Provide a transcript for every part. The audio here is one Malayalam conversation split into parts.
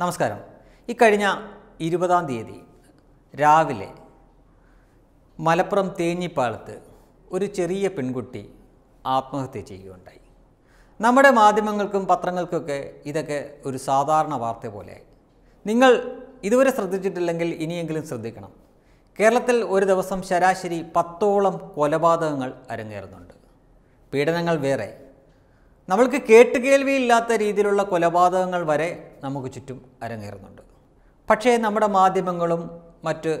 നമസ്കാരം ഇക്കഴിഞ്ഞ ഇരുപതാം തീയതി രാവിലെ മലപ്പുറം തേഞ്ഞിപ്പാളത്ത് ഒരു ചെറിയ പെൺകുട്ടി ആത്മഹത്യ ചെയ്യുകയുണ്ടായി നമ്മുടെ മാധ്യമങ്ങൾക്കും പത്രങ്ങൾക്കൊക്കെ ഇതൊക്കെ ഒരു സാധാരണ വാർത്ത പോലെയായി നിങ്ങൾ ഇതുവരെ ശ്രദ്ധിച്ചിട്ടില്ലെങ്കിൽ ഇനിയെങ്കിലും ശ്രദ്ധിക്കണം കേരളത്തിൽ ഒരു ദിവസം ശരാശരി പത്തോളം കൊലപാതകങ്ങൾ അരങ്ങേറുന്നുണ്ട് പീഡനങ്ങൾ വേറെ നമ്മൾക്ക് കേട്ടുകേൾവിയില്ലാത്ത രീതിയിലുള്ള കൊലപാതകങ്ങൾ വരെ നമുക്ക് ചുറ്റും അരങ്ങേറുന്നുണ്ട് പക്ഷേ നമ്മുടെ മാധ്യമങ്ങളും മറ്റ്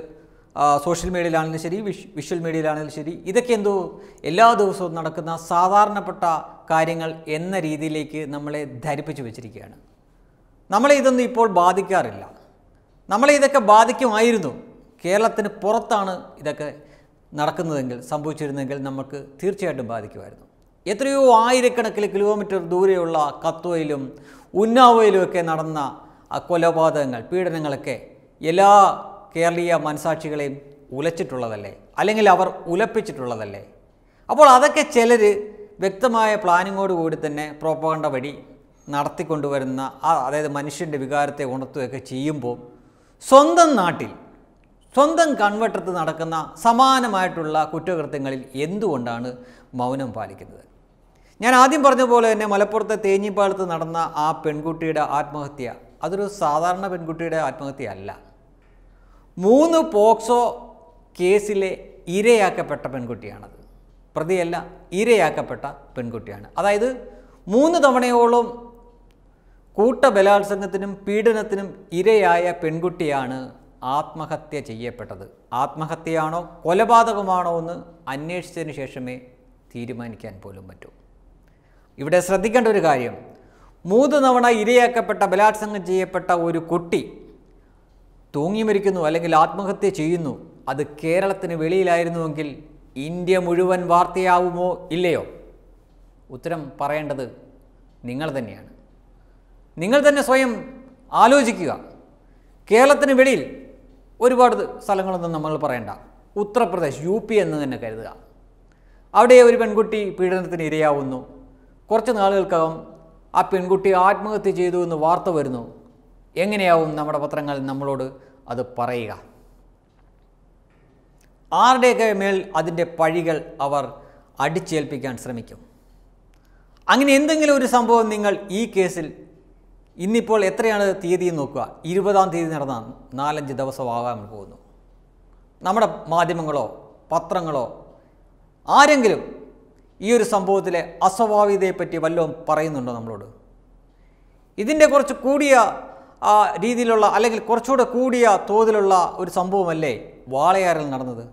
സോഷ്യൽ മീഡിയയിലാണെങ്കിലും ശരി വിഷ് വിഷ്വൽ മീഡിയയിലാണെങ്കിലും ശരി ഇതൊക്കെ എന്തോ എല്ലാ ദിവസവും നടക്കുന്ന സാധാരണപ്പെട്ട കാര്യങ്ങൾ എന്ന രീതിയിലേക്ക് നമ്മളെ ധരിപ്പിച്ചു വെച്ചിരിക്കുകയാണ് നമ്മളെ ഇതൊന്നും ഇപ്പോൾ ബാധിക്കാറില്ല നമ്മളെ ഇതൊക്കെ ബാധിക്കുമായിരുന്നു കേരളത്തിന് പുറത്താണ് ഇതൊക്കെ നടക്കുന്നതെങ്കിൽ സംഭവിച്ചിരുന്നെങ്കിൽ നമുക്ക് തീർച്ചയായിട്ടും ബാധിക്കുമായിരുന്നു എത്രയോ ആയിരക്കണക്കിന് കിലോമീറ്റർ ദൂരെയുള്ള കത്വയിലും ഉന്നാവയിലുമൊക്കെ നടന്ന കൊലപാതകങ്ങൾ പീഡനങ്ങളൊക്കെ എല്ലാ കേരളീയ മനസാക്ഷികളെയും ഉലച്ചിട്ടുള്ളതല്ലേ അല്ലെങ്കിൽ അവർ ഉലപ്പിച്ചിട്ടുള്ളതല്ലേ അപ്പോൾ അതൊക്കെ ചിലർ വ്യക്തമായ പ്ലാനിങ്ങോട് കൂടി തന്നെ പ്രോപ്പകണ്ട വഴി നടത്തിക്കൊണ്ടുവരുന്ന അതായത് മനുഷ്യൻ്റെ വികാരത്തെ ഉണർത്തുകയൊക്കെ ചെയ്യുമ്പോൾ സ്വന്തം നാട്ടിൽ സ്വന്തം കൺവെട്ടത്ത് നടക്കുന്ന സമാനമായിട്ടുള്ള കുറ്റകൃത്യങ്ങളിൽ എന്തുകൊണ്ടാണ് മൗനം പാലിക്കുന്നത് ഞാൻ ആദ്യം പറഞ്ഞ പോലെ തന്നെ മലപ്പുറത്തെ തേഞ്ഞിപ്പാലത്ത് നടന്ന ആ പെൺകുട്ടിയുടെ ആത്മഹത്യ അതൊരു സാധാരണ പെൺകുട്ടിയുടെ ആത്മഹത്യ അല്ല മൂന്ന് പോക്സോ കേസിലെ ഇരയാക്കപ്പെട്ട പെൺകുട്ടിയാണത് പ്രതിയല്ല ഇരയാക്കപ്പെട്ട പെൺകുട്ടിയാണ് അതായത് മൂന്ന് തവണയോളം കൂട്ടബലാത്സംഗത്തിനും പീഡനത്തിനും ഇരയായ പെൺകുട്ടിയാണ് ആത്മഹത്യ ചെയ്യപ്പെട്ടത് ആത്മഹത്യയാണോ കൊലപാതകമാണോ എന്ന് അന്വേഷിച്ചതിന് ശേഷമേ തീരുമാനിക്കാൻ പോലും പറ്റൂ ഇവിടെ ശ്രദ്ധിക്കേണ്ട ഒരു കാര്യം മൂന്ന് തവണ ഇരയാക്കപ്പെട്ട ബലാത്സംഗം ചെയ്യപ്പെട്ട ഒരു കുട്ടി തൂങ്ങി മരിക്കുന്നു അല്ലെങ്കിൽ ആത്മഹത്യ ചെയ്യുന്നു അത് കേരളത്തിന് വെളിയിലായിരുന്നുവെങ്കിൽ ഇന്ത്യ മുഴുവൻ വാർത്തയാവുമോ ഇല്ലയോ ഉത്തരം പറയേണ്ടത് നിങ്ങൾ തന്നെയാണ് നിങ്ങൾ തന്നെ സ്വയം ആലോചിക്കുക കേരളത്തിന് വെളിയിൽ ഒരുപാട് സ്ഥലങ്ങളൊന്നും നമ്മൾ പറയണ്ട ഉത്തർപ്രദേശ് യു പി എന്ന് തന്നെ കരുതുക അവിടെ ഒരു പെൺകുട്ടി പീഡനത്തിന് ഇരയാവുന്നു കുറച്ച് നാളുകൾക്കകം ആ പെൺകുട്ടി ആത്മഹത്യ ചെയ്തു എന്ന് വാർത്ത വരുന്നു എങ്ങനെയാവും നമ്മുടെ പത്രങ്ങൾ നമ്മളോട് അത് പറയുക ആരുടെയൊക്കെ മേൽ അതിൻ്റെ പഴികൾ അവർ അടിച്ചേൽപ്പിക്കാൻ ശ്രമിക്കും അങ്ങനെ എന്തെങ്കിലും ഒരു സംഭവം നിങ്ങൾ ഈ കേസിൽ ഇന്നിപ്പോൾ എത്രയാണ് തീയതി നോക്കുക ഇരുപതാം തീയതി നടന്ന നാലഞ്ച് ദിവസം ആകാൻ പോകുന്നു നമ്മുടെ മാധ്യമങ്ങളോ പത്രങ്ങളോ ആരെങ്കിലും ഈ ഒരു സംഭവത്തിലെ അസ്വാഭാവികതയെപ്പറ്റി വല്ലതും പറയുന്നുണ്ടോ നമ്മളോട് ഇതിൻ്റെ കുറച്ച് കൂടിയ രീതിയിലുള്ള അല്ലെങ്കിൽ കുറച്ചുകൂടെ കൂടിയ തോതിലുള്ള ഒരു സംഭവമല്ലേ വാളയാറിൽ നടന്നത്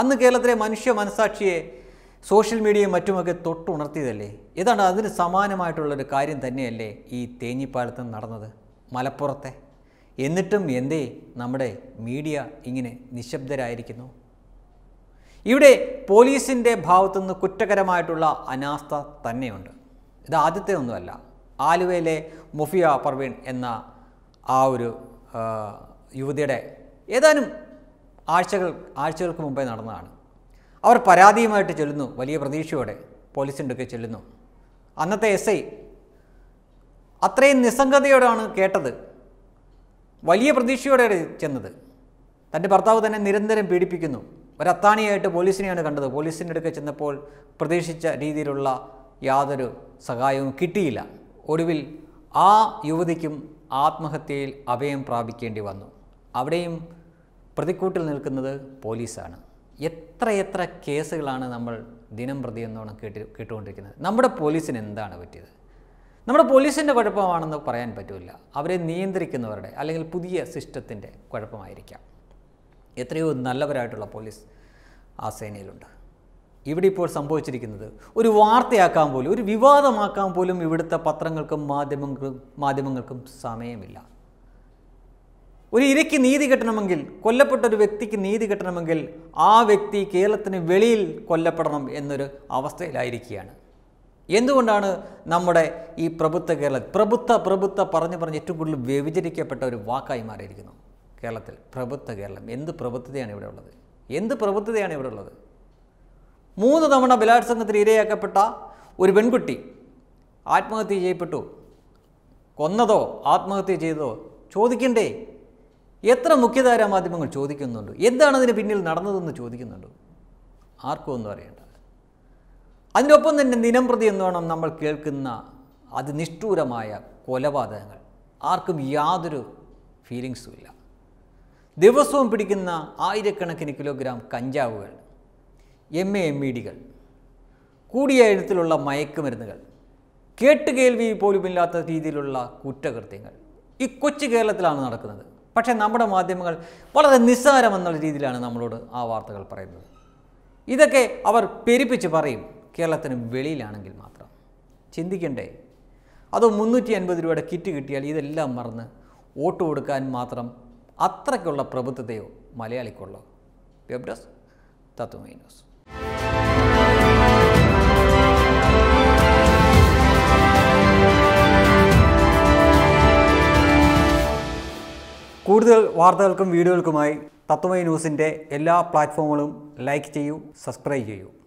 അന്ന് കേരളത്തിലെ മനുഷ്യ മനസാക്ഷിയെ സോഷ്യൽ മീഡിയയും മറ്റുമൊക്കെ തൊട്ടുണർത്തിയതല്ലേ ഇതാണ് അതിന് സമാനമായിട്ടുള്ളൊരു കാര്യം തന്നെയല്ലേ ഈ തേഞ്ഞിപ്പാലത്ത് നടന്നത് മലപ്പുറത്തെ എന്നിട്ടും എന്തേ നമ്മുടെ മീഡിയ ഇങ്ങനെ നിശബ്ദരായിരിക്കുന്നു ഇവിടെ പോലീസിൻ്റെ ഭാഗത്തുനിന്ന് കുറ്റകരമായിട്ടുള്ള അനാസ്ഥ തന്നെയുണ്ട് ഇത് ആദ്യത്തെ ഒന്നുമല്ല ആലുവയിലെ മുഫിയ പർവീൺ എന്ന ആ ഒരു യുവതിയുടെ ഏതാനും ആഴ്ചകൾ ആഴ്ചകൾക്ക് മുമ്പേ നടന്നതാണ് അവർ പരാതിയുമായിട്ട് ചെല്ലുന്നു വലിയ പ്രതീക്ഷയോടെ പോലീസിൻ്റെ ഒക്കെ ചെല്ലുന്നു അന്നത്തെ എസ് ഐ അത്രയും നിസ്സംഗതയോടാണ് കേട്ടത് വലിയ പ്രതീക്ഷയോടെ ചെന്നത് തൻ്റെ ഭർത്താവ് തന്നെ നിരന്തരം പീഡിപ്പിക്കുന്നു ഒരത്താണിയായിട്ട് പോലീസിനെയാണ് കണ്ടത് പോലീസിൻ്റെ അടുക്കൽ ചെന്നപ്പോൾ പ്രതീക്ഷിച്ച രീതിയിലുള്ള യാതൊരു സഹായവും കിട്ടിയില്ല ഒടുവിൽ ആ യുവതിക്കും ആത്മഹത്യയിൽ അഭയം പ്രാപിക്കേണ്ടി വന്നു അവിടെയും പ്രതിക്കൂട്ടിൽ നിൽക്കുന്നത് പോലീസാണ് എത്രയെത്ര കേസുകളാണ് നമ്മൾ ദിനം പ്രതി എന്നോണം കേട്ടി കേട്ടുകൊണ്ടിരിക്കുന്നത് നമ്മുടെ പോലീസിന് എന്താണ് പറ്റിയത് നമ്മുടെ പോലീസിൻ്റെ കുഴപ്പമാണെന്ന് പറയാൻ പറ്റില്ല അവരെ നിയന്ത്രിക്കുന്നവരുടെ അല്ലെങ്കിൽ പുതിയ സിസ്റ്റത്തിൻ്റെ കുഴപ്പമായിരിക്കാം എത്രയോ നല്ലവരായിട്ടുള്ള പോലീസ് ആ സേനയിലുണ്ട് ഇവിടെ ഇപ്പോൾ സംഭവിച്ചിരിക്കുന്നത് ഒരു വാർത്തയാക്കാൻ പോലും ഒരു വിവാദമാക്കാൻ പോലും ഇവിടുത്തെ പത്രങ്ങൾക്കും മാധ്യമങ്ങൾക്കും മാധ്യമങ്ങൾക്കും സമയമില്ല ഒരു ഇരയ്ക്ക് നീതി കിട്ടണമെങ്കിൽ കൊല്ലപ്പെട്ട ഒരു വ്യക്തിക്ക് നീതി കിട്ടണമെങ്കിൽ ആ വ്യക്തി കേരളത്തിന് വെളിയിൽ കൊല്ലപ്പെടണം എന്നൊരു അവസ്ഥയിലായിരിക്കുകയാണ് എന്തുകൊണ്ടാണ് നമ്മുടെ ഈ പ്രഭുത്വ കേരള പ്രഭുത്വ പ്രഭുത്വ പറഞ്ഞു പറഞ്ഞ് ഏറ്റവും കൂടുതൽ വ്യവിചരിക്കപ്പെട്ട ഒരു വാക്കായി മാറിയിരിക്കുന്നു കേരളത്തിൽ പ്രഭുത്വ കേരളം എന്ത് പ്രഭുത്വതയാണ് ഇവിടെ ഉള്ളത് എന്ത് പ്രവൃത്തിയാണ് ഇവിടെ ഉള്ളത് മൂന്ന് തവണ ബലാത്സംഗത്തിന് ഇരയാക്കപ്പെട്ട ഒരു പെൺകുട്ടി ആത്മഹത്യ ചെയ്യപ്പെട്ടു കൊന്നതോ ആത്മഹത്യ ചെയ്തതോ ചോദിക്കണ്ടേ എത്ര മുഖ്യധാരാ മാധ്യമങ്ങൾ ചോദിക്കുന്നുണ്ട് എന്താണ് അതിന് പിന്നിൽ നടന്നതെന്ന് ചോദിക്കുന്നുണ്ട് ആർക്കും ഒന്നും അറിയണ്ട അതിനൊപ്പം തന്നെ ദിനം പ്രതി എന്ന് വേണം നമ്മൾ കേൾക്കുന്ന അതിനിഷ്ഠൂരമായ കൊലപാതകങ്ങൾ ആർക്കും യാതൊരു ഫീലിങ്സും ഇല്ല ദിവസവും പിടിക്കുന്ന ആയിരക്കണക്കിന് കിലോഗ്രാം കഞ്ചാവുകൾ എം എ എം ഇ ഡികൾ കൂടിയ എഴുത്തിലുള്ള മയക്കുമരുന്നുകൾ കേട്ടുകേൾവി പോലുമില്ലാത്ത രീതിയിലുള്ള കുറ്റകൃത്യങ്ങൾ ഈ കൊച്ചു കേരളത്തിലാണ് നടക്കുന്നത് പക്ഷേ നമ്മുടെ മാധ്യമങ്ങൾ വളരെ നിസ്സാരമെന്നുള്ള രീതിയിലാണ് നമ്മളോട് ആ വാർത്തകൾ പറയുന്നത് ഇതൊക്കെ അവർ പെരുപ്പിച്ച് പറയും കേരളത്തിന് വെളിയിലാണെങ്കിൽ മാത്രം ചിന്തിക്കണ്ടേ അതോ മുന്നൂറ്റി അൻപത് രൂപയുടെ കിറ്റ് കിട്ടിയാൽ ഇതെല്ലാം മറന്ന് വോട്ട് കൊടുക്കാൻ മാത്രം അത്രയ്ക്കുള്ള പ്രബുദ്ധതയോ മലയാളിക്കുള്ള വെബ് ഡെസ്ക് ന്യൂസ് കൂടുതൽ വാർത്തകൾക്കും എല്ലാ പ്ലാറ്റ്ഫോമുകളും ലൈക്ക് ചെയ്യൂ സബ്സ്ക്രൈബ് ചെയ്യൂ